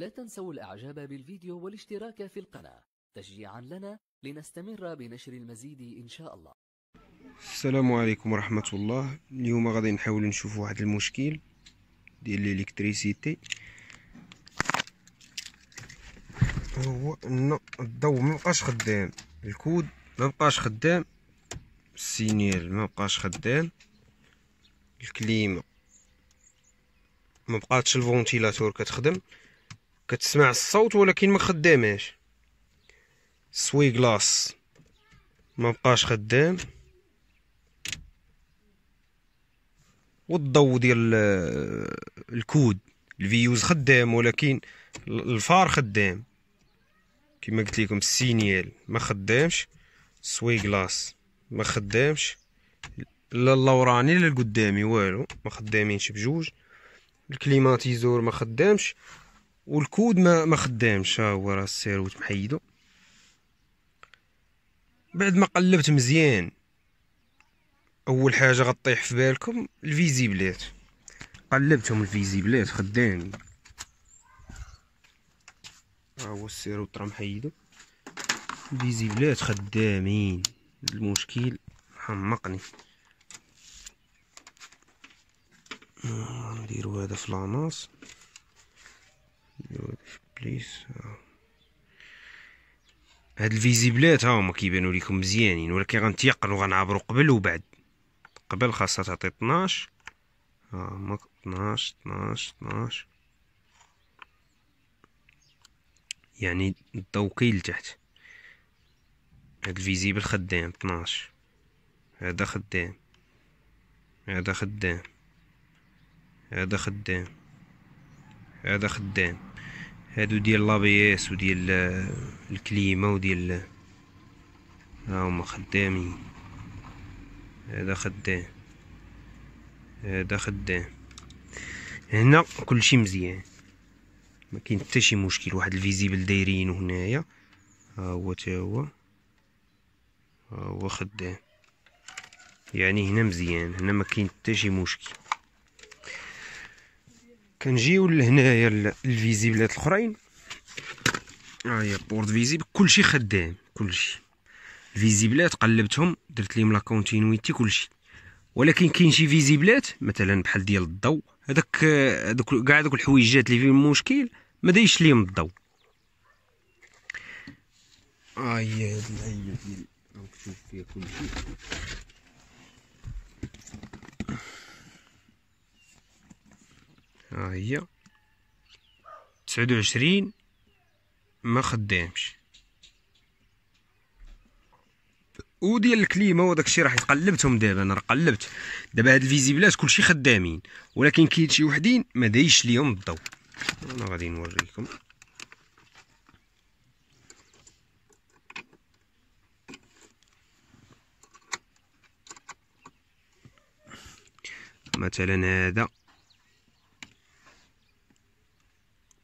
لا تنسوا الإعجاب بالفيديو والاشتراك في القناة تشجيعا لنا لنستمر بنشر المزيد إن شاء الله السلام عليكم ورحمة الله اليوم غادي نحاول نشوف واحد المشكل ديال الإلكتريسيتي هو انه الضوء مبقاش خدام الكود مبقاش خدام السينيال مبقاش خدام الكليمة مبقاتش الفونتيلاتور كتخدم كتسمع الصوت ولكن ما خداماش سوي غلاس ما بقاش خدام والضو ديال آه، الكود الفيوز خدام ولكن الفار خدام كما قلت لكم السينيال ما خدامش سوي غلاس ما خدامش لا اللوراني لا القدامي والو ما خدامينش بجوج الكليماتيزور ما خدامش والكود ما ما خدامش ها هو راه السيروت محيدو بعد ما قلبت مزيان اول حاجه غطيح في بالكم الفيزيبليت قلبتهم الفيزيبليت خدامين ها هو السيروت راه محيدو الفيزيبليت خدامين المشكل حمقني نديرو هذا في لاماس هاد الفيزيبلات ها هما كيبانو ليكم مزيانين ولكن غنتيقنو غنعبرو قبل وبعد قبل خاصها تعطي 12 ها هما 12 12 12 يعني الضو كاين لتحت هاد الفيزيبل خدام 12 هذا خدام هذا خدام هذا خدام هذا خدام هادو ديال لابيس اس وديال الكليمه وديال هما خدامين هذا خدام هذا خدام هنا كلشي مزيان ما كاين حتى شي مشكل واحد الفيزيبل دايرينو هنايا ها هو تا هو ها هو خدام يعني هنا مزيان هنا ما كاين حتى شي مشكل كنجيو لهنايا الفيزيبلات الاخرين ها هي بورد فيزيبل كلشي خدام كلشي الفيزيبلات قلبتهم درت لهم لا كونتينويتي كلشي ولكن كاين شي فيزيبلات مثلا بحال ديال الضو هذاك هذوك كاع هذوك الحويجات اللي فيهم المشكل ما دايش ليهم الضو ها هي هذه العينه ديال تشوف فيها كلشي ها هي تسعود وعشرين ما خدامش وديال الكليمه وداك الشيء راه قلبتهم دابا انا راه قلبت دابا هاد الفيزيبلات كلشي خدامين ولكن كاين شي وحدين ما دايش ليهم الضو انا غادي نوريكم مثلا هذا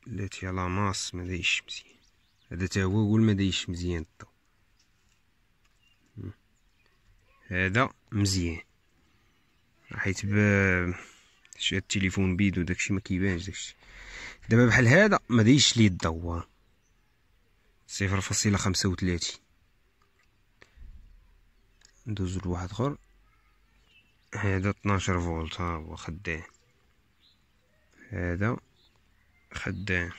لاتي لا ماس ما دايش مزيان هذا تا هو يقول ما دايش مزيان الضو هذا مزيان حيت ب التليفون بيدو داكشي ما كيبانش داكشي دابا بحال هذا ما دايش ليه الضو صفر فاصله خمسة وثلاثين ندوزو لواحد اخر هذا 12 فولت ها هو خدام هذا خدام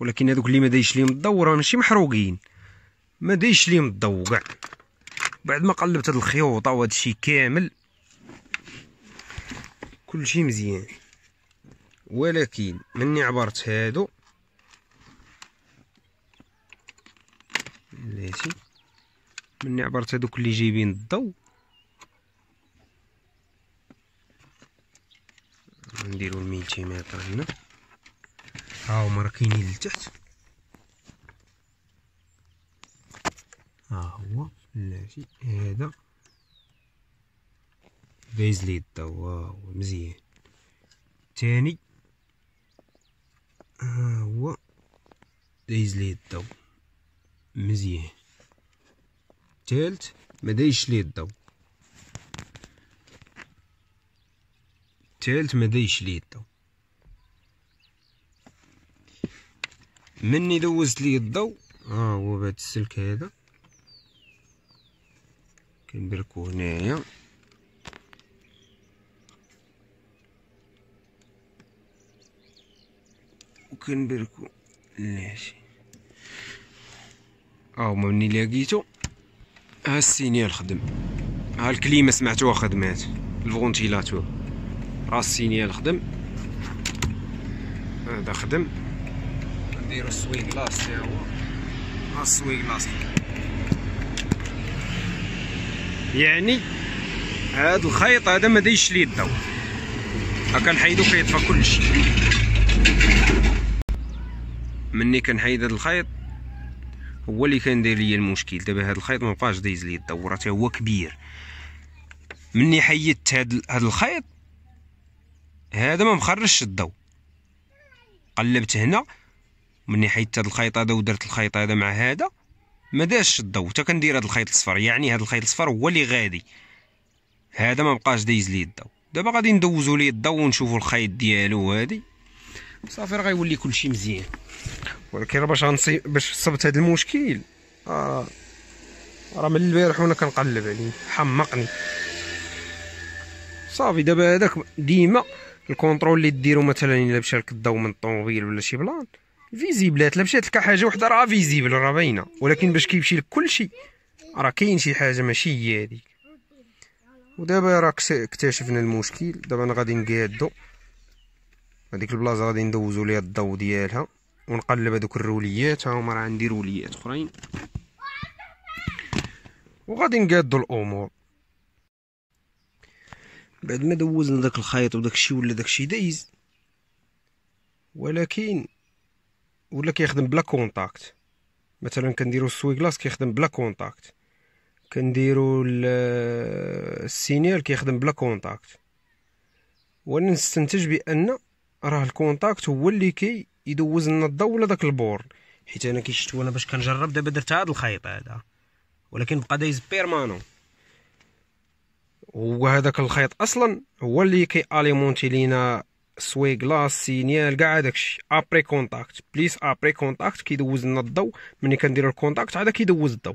ولكن هذوك اللي ما دايش ليهم الضو راه ماشي محروقين ما دايش ليهم الضو كاع بعد ما قلبت هاد الخيوطه وهاد الشيء كامل كلشي مزيان ولكن مني عبرت هادو بلاتي مني عبرت هادوك اللي جايبين الضو نديرو الميتي هنا ها هما راه كاينين لتحت ها هو ماشي هذا دايز لي الضو واو مزيان ثاني ها هو دايز لي الضو مزيان ثالث ما دايش لي الضو الثالث ما دايش لي مني دوزت لي الضو ها آه هو بهذا السلك هذا كنبركو هنايا وكنبركو لهادشي ها آه، هو مني لاقيتو ها السينيال خدم ها الكليمه سمعتوها خدمات الفونتيلاتور راسيني خدم هذا خدم نديرو السوي كلاص تاع هو السوي كلاص يعني هذا الخيط هذا ما دايش ليه الضوء هكا نحيدو كيطفى كلشي مني كنحيد هذا الخيط هو اللي داير ليا المشكل دابا هذا الخيط ما بقاش دايز ليا الضوء راه هو كبير مني حيدت هذا الخيط هذا ما مخرجش الضو قلبت هنا مني حيدت هاد الخيط هذا ودرت الخيط هذا مع هذا ما داش الضو حتى كندير هاد الخيط الصفر يعني هاد الخيط الصفر هو اللي غادي هذا ما بقاش دايز ليه الضو دابا غادي ندوزو ليه الضو ونشوفو الخيط ديالو هادي صافي راه غيولي كلشي مزيان ولكن باش غنصي باش صبت هاد المشكل اه راه من البارح وانا كنقلب عليه يعني حمقني صافي دابا هذاك ديما الكونترول اللي ديرو مثلا الا مشى لك الضو من الطوموبيل ولا شي بلان فيزيبلات لا مشات لك حاجه وحده راه فيزيبل راه باينه ولكن باش كيمشي لك كلشي راه كاين شي حاجه ماشي هي هذيك ودابا راك اكتشفنا المشكل دابا انا غادي نقادو هذيك البلاصه غادي ندوزو ليها الضو ديالها ونقلب هذوك الروليات ها هما راه عندي روليات اخرين وغادي نقادو الامور بعد ما دوزنا داك الخيط وداك الشيء ولا داك الشيء دايز ولكن ولا كيخدم بلا كونتاكت مثلا كنديرو كلاص كيخدم بلا كونتاكت كنديرو السينيال كيخدم بلا كونتاكت وانا نستنتج بان راه الكونتاكت هو اللي كي يدوز لنا الضوء ولا داك البور حيت انا كي شفت وانا باش كنجرب دابا درت هاد الخيط هذا ولكن بقى دايز بيرمانون هو هذاك الخيط اصلا هو اللي اليمونتي لينا سوي كلاس سينيال كاع داكشي ابري كونتاكت بليس ابري كونتاكت كيدوز لنا الضو ملي كندير الكونتاكت عاد كيدوز الضو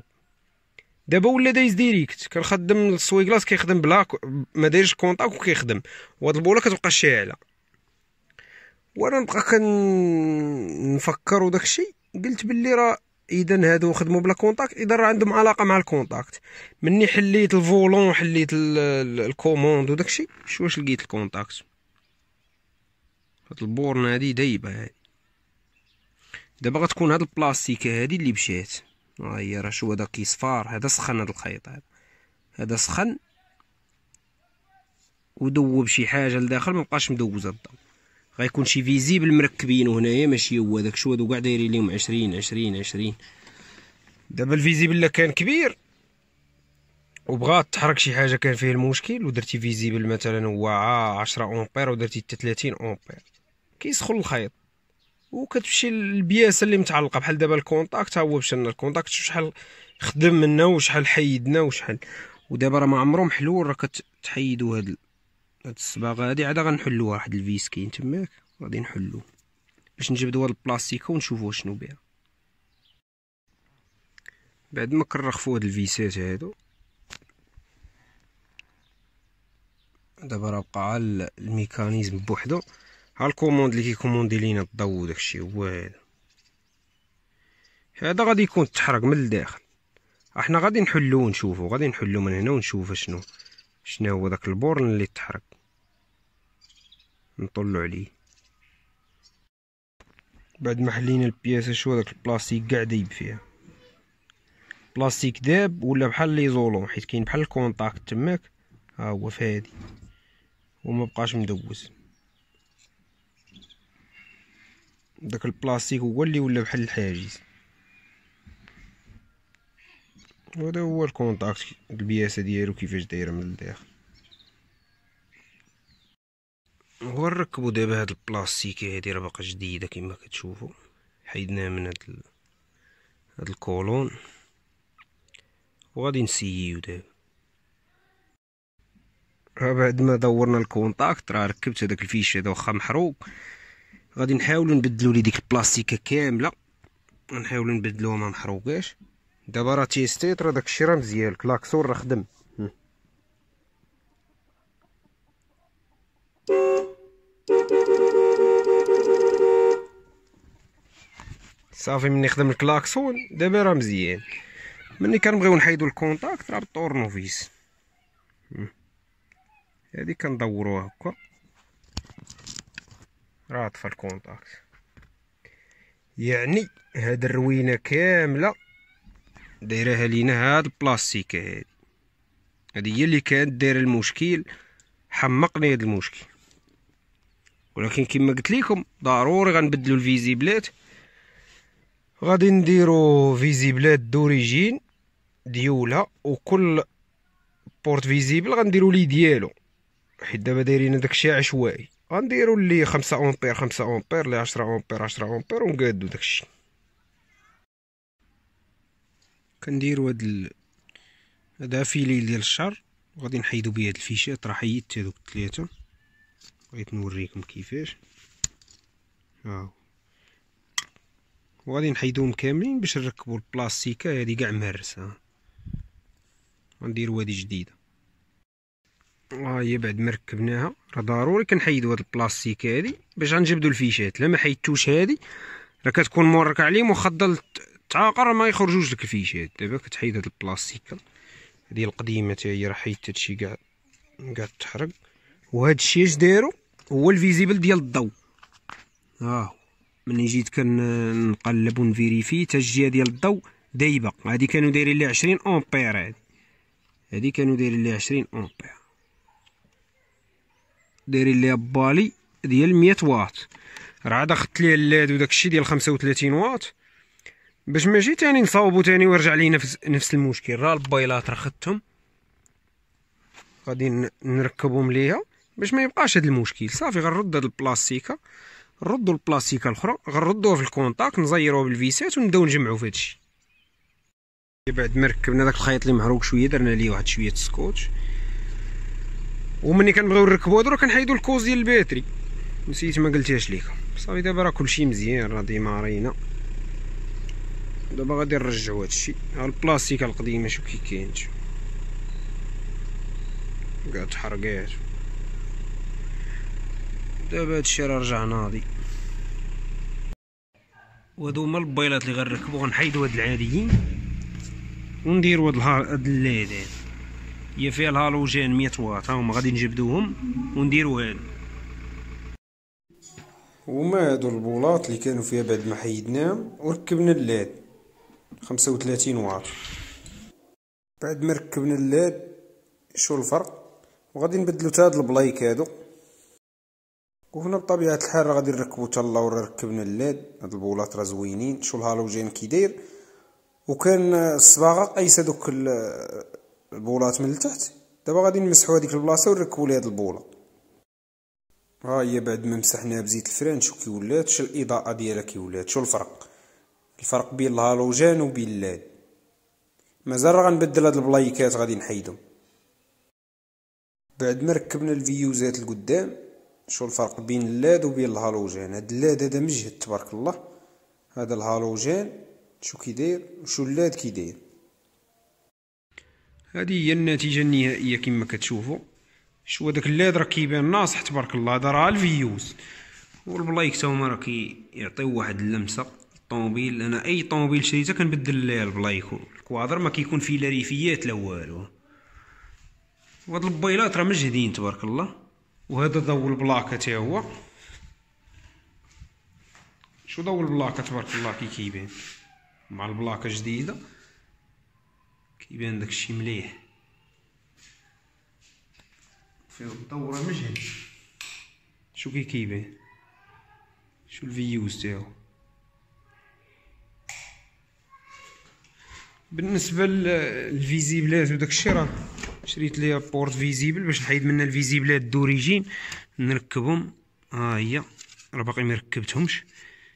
دابا ولا دايز ديريكت كنخدم السوي كلاس كيخدم بلا ما دايرش كونتاكت وكيخدم وهاد البوله كتبقى شاعله وانا نبقى كنفكر وداكشي قلت باللي راه اذا هادو خدموا بلا كونتاكت اذا راه عندهم علاقه مع الكونتاكت مني حليت الفولون حليت الكوموند وداكشي شو واش لقيت الكونتاكت هاد البورن هادي دايبه هادي دابا غتكون هاد البلاستيكه هادي اللي مشات ها هي راه شو هذا كيصفار هذا سخن هاد الخيط هذا هذا سخن ودوب شي حاجه لداخل مبقاش مدوزه الضو غيكون شي فيزيبل مركبينو هنايا ماشي هو داك شو هادو كاع دايرين ليهم عشرين عشرين عشرين دابا الفيزيبل كان كبير وبغات تحرك شي حاجه كان فيه المشكل ودرتي فيزيبل مثلا هو 10 امبير ودرتي حتى 30 امبير كيسخن الخيط وكتمشي للبياسه اللي متعلقه بحال دابا الكونتاكت ها هو باش الكونتاكت شحال خدم منا وشحال حيدنا وشحال ودابا راه ما عمرو محلول راه كتحيدوا هاد هاد الصباغه هادي عاد غنحلو واحد الفيس كاين تماك غادي نحلو باش نجبدو هاد البلاستيكه ونشوفو شنو بها بعد ما كرخفو هاد الفيسات هادو دابا راه بقى عا الميكانيزم بوحدو ها الكوموند اللي كيكوموندي لينا الضو وداكشي هو هذا هذا غادي يكون تحرق من الداخل احنا غادي نحلو ونشوفو غادي نحلو من هنا ونشوف شنو شنو هو داك البورن اللي تحرق نطلع عليه بعد ما حلينا البياسة شو هذاك البلاستيك قاع دايب فيها بلاستيك داب ولا بحال لي زولون حيت كاين بحال الكونتاكت تماك ها هو في هادي وما بقاش مدوز داك البلاستيك هو اللي ولا بحال الحاجز وهذا هو الكونتاكت البياسه ديالو كيفاش دايره من الداخل ونركبو دابا هاد البلاستيكي هادي راه باقا جديده كيما كتشوفو حيدناها من هاد ال... هاد الكولون وغادي نسييو دابا راه بعد ما دورنا الكونتاكت راه ركبت هداك الفيش هدا واخا محروق غادي نحاولو نبدلو لي ديك البلاستيكه كامله نحاولو نبدلوها ما محروقاش دابا راه تيستيت راه داكشي راه مزيان الكلاكسور راه خدم صافي مني خدم الكلاكسون دابا راه مزيان مني كنبغيو نحيدو الكونتاكت راه الطورنوفيس هادي كندوروها هكا راه طفا الكونتاكت يعني هاد الروينه كامله دايرها لينا هاد البلاستيكه هادي هادي هي اللي كانت دايره المشكل حمقني هاد المشكل ولكن كما قلت لكم ضروري غنبدلو الفيزيبلات غادي نديرو بلاد دوريجين ديولها وكل بورت فيزيبل غنديرو لي ديالو حيت دابا دايرين داكشي عشوائي غنديرو لي خمسة امبير خمسة امبير لي عشرة امبير عشرة امبير ونقادو داكشي كنديرو هاد هدا فيليل ديال الشعر غادي نحيدو بيه هاد الفيشات راه حيدت هادوك التلاتة بغيت نوريكم كيفاش هاو وغادي نحيدوهم كاملين باش نركبوا البلاستيكه هذه كاع مهرسه غندير وادي جديده ها آه، هي بعد ما ركبناها راه ضروري كنحيدوا هاد البلاستيكه هادي باش غنجبدوا الفيشات لا ما حيدتوش هادي راه كتكون مورك عليهم وخضل تعاقر ما يخرجوش لك الفيشات دابا كتحيد هاد البلاستيكه هادي القديمه حتى هي راه حيدت هادشي كاع كاع تحرق وهاد الشيء اش دايروا هو الفيزيبل ديال الضو ها آه. ملي جيت كنقلب ونفيريفي حتى الجهه ديال الضو دايبه هادي كانوا دايرين ليها 20 امبير هادي هادي كانوا دايرين ليها 20 امبير دايرين ليها بالي ديال 100 واط راه عاد اخذت ليها اللاد وداكشي ديال 35 واط باش ماشي تاني نصاوبو تاني ويرجع لي نفس نفس المشكل راه البايلات راه خدتهم غادي نركبهم ليها باش ما يبقاش هذا المشكل صافي غنرد هاد البلاستيكه نردوا البلاستيكه الاخرى غنردوها في الكونتاك نزيروها بالفيسات ونبداو نجمعوا في هادشي بعد ما ركبنا داك الخيط اللي محروق شويه درنا ليه واحد شويه سكوتش ومني كنبغيو نركبوه درو كنحيدو الكوز ديال الباتري نسيت ما قلتهاش ليكم صافي دابا راه كلشي مزيان راه ديما رينا دابا غادي نرجعو هادشي ها البلاستيكه القديمه شو كي كاينش كاع تحرقات دابا هادشي راه رجع ناضي وهادو هما البيلات اللي غنركبو غنحيدو هاد العاديين ونديرو هاد الهار هاد الليدين هي فيها الهالوجين مية واط هاهوما غادي نجبدوهم ونديرو هادو هما هادو البولاط اللي كانوا فيها بعد ما حيدناهم وركبنا اللاد وتلاتين واط بعد ما ركبنا اللاد شو الفرق وغادي نبدلو تا هاد البلايك هادو وهنا بطبيعة الحال راه غادي نركبو تا اللور ركبنا اللاد هاد البولات راه زوينين شو الهالوجين كي داير وكان الصباغة قايسة دوك البولات من التحت دابا غادي نمسحو هاديك البلاصة ونركبو ليها هاد البولة ها هي بعد ما مسحناها بزيت الفران شو كي ولات شو الإضاءة ديالها كي ولات شو الفرق الفرق بين الهالوجين وبين اللاد مازال راه غنبدل هاد البلايكات غادي نحيدهم بعد ما ركبنا الفيوزات القدام شو الفرق بين اللاد وبين الهالوجين هاد اللاد هذا مجهد تبارك الله هذا الهالوجين شو كيداير وشو اللاد كيداير هذه هي النتيجه النهائيه كما كتشوفوا شو هذاك اللاد راه كيبان ناصح تبارك الله هذا راه الفيوز والبلايك تا هما راه كيعطيو واحد اللمسه الطوموبيل انا اي طوموبيل شريتها كنبدل ليها البلايك الكوادر ما كيكون فيه لا ريفيات لا والو وهاد البيلات راه مجهدين تبارك الله وهذا ضو البلاكه تا هو شو ضو البلاكه تبارك الله كي كيبان مع البلاكه جديده كيبان داكشي مليح فيه الضو راه مجهد شو كي كيبان شو الفيوز تاعو بالنسبه للفيزيبلات وداكشي راه شريت لي بورت فيزيبل باش نحيد منها الفيزيبلات دوريجين نركبهم ها آه هي راه باقي ما ركبتهمش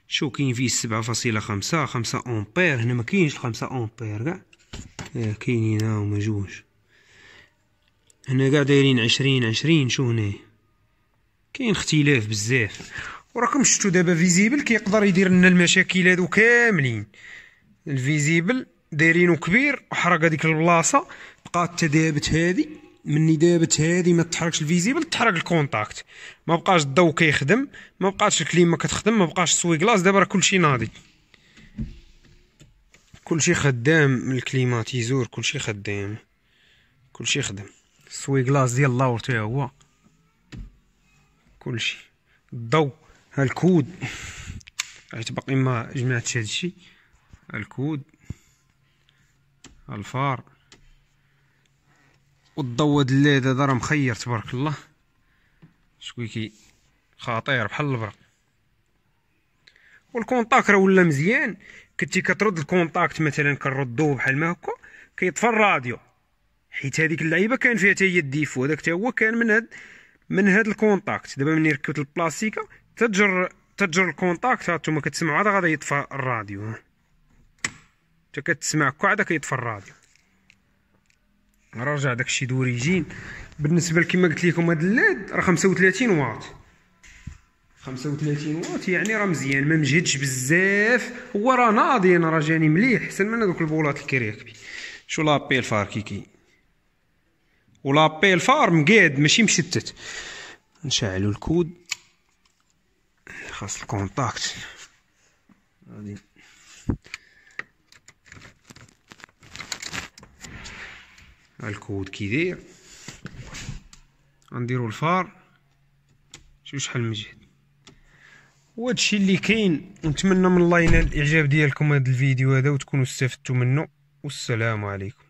شو كاين فيه سبعة فاصلة خمسة خمسة امبير هنا ما كاينش خمسة امبير كاع آه كاينين ها هما جوج هنا كاع دايرين عشرين عشرين شو هنا كاين اختلاف بزاف وراكم شفتو دابا فيزيبل كيقدر يدير لنا المشاكل هادو كاملين الفيزيبل دايرينو كبير وحرق هذيك البلاصه بقات تدابت دابت هذه مني دابت هذه ما تحركش الفيزيبل تحرك الكونتاكت ما بقاش الضو كيخدم ما بقاش الكليما كتخدم ما بقاش السوي كلاص دابا راه كلشي ناضي كلشي خدام الكليماتيزور كلشي خدام كلشي خدم السوي كلاص ديال تي هو كلشي الضوء الكود عيت باقي ما جمعتش هادشي الكود الفار والضو هاد الليل هذا راه مخير تبارك الله شويكي خطير بحال البرق والكونتاك راه ولا مزيان كنتي كترد الكونتاكت مثلا كنردوه بحال ما هكا كيطفى الراديو حيت هذيك اللعيبه كان فيها حتى هي الديفو هذاك حتى هو كان من هاد من هاد الكونتاكت دابا ملي ركبت البلاستيكه تجر الكونتاكت ها هانتوما كتسمعوا هذا غادي يطفى الراديو انت كتسمع هكا عاد كيطفى الراديو رجع داكشي دوريجين بالنسبه كما قلت لكم هاد اللاد راه 35 واط 35 واط يعني راه مزيان ما مجهدش بزاف هو راه ناضي انا راه جاني مليح حسن من هذوك البولات الكريكبي شو لابي الفار كيكي ولابي الفار مقاد ماشي مشتت نشعلو الكود خاص الكونتاكت غادي الكود كيداير غنديرو الفار شوف شحال من جهد وهادشي اللي كاين نتمنى من الله ينال الاعجاب ديالكم هذا الفيديو هذا وتكونوا استفدتوا منه والسلام عليكم